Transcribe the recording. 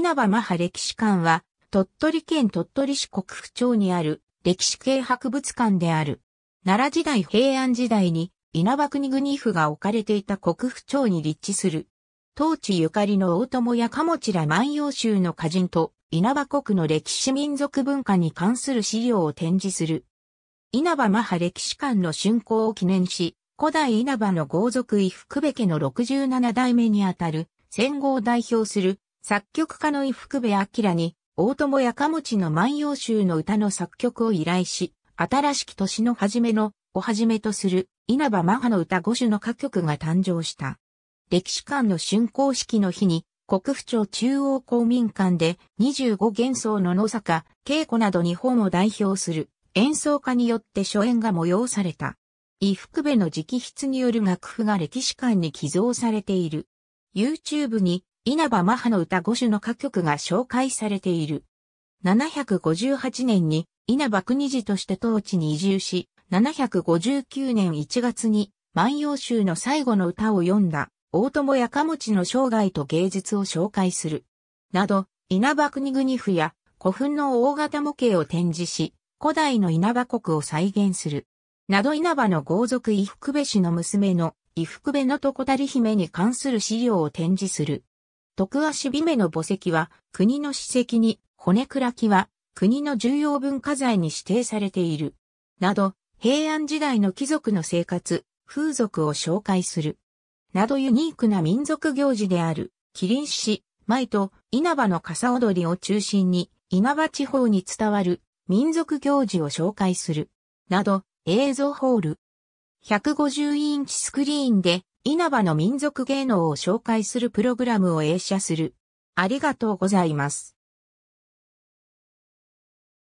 稲葉マハ歴史館は、鳥取県鳥取市国府町にある歴史系博物館である。奈良時代平安時代に稲葉国国府が置かれていた国府町に立地する。当地ゆかりの大友や鴨ちら万葉集の歌人と稲葉国の歴史民族文化に関する資料を展示する。稲葉マハ歴史館の竣工を記念し、古代稲葉の豪族伊福部家の67代目にあたる戦後を代表する作曲家の伊福部明に、大友やかもちの万葉集の歌の作曲を依頼し、新しき年の初めの、をはじめとする、稲葉真ハの歌五種の歌曲が誕生した。歴史館の竣工式の日に、国府町中央公民館で25幻想の野坂、稽古など日本を代表する演奏家によって初演が催された。伊福部の直筆による楽譜が歴史館に寄贈されている。YouTube に稲葉マハの歌5首の歌曲が紹介されている。758年に稲葉国寺として当地に移住し、759年1月に万葉集の最後の歌を読んだ大友やかもちの生涯と芸術を紹介する。など、稲葉国国府や古墳の大型模型を展示し、古代の稲葉国を再現する。など稲葉の豪族伊福部氏の娘の伊福部のとこたり姫に関する資料を展示する。徳足姫の墓石は国の史跡に、骨倉木は国の重要文化財に指定されている。など、平安時代の貴族の生活、風俗を紹介する。などユニークな民族行事である、麒麟市、舞と稲葉の笠踊りを中心に、稲葉地方に伝わる民族行事を紹介する。など、映像ホール。150インチスクリーンで稲葉の民族芸能を紹介するプログラムを映写する。ありがとうございます。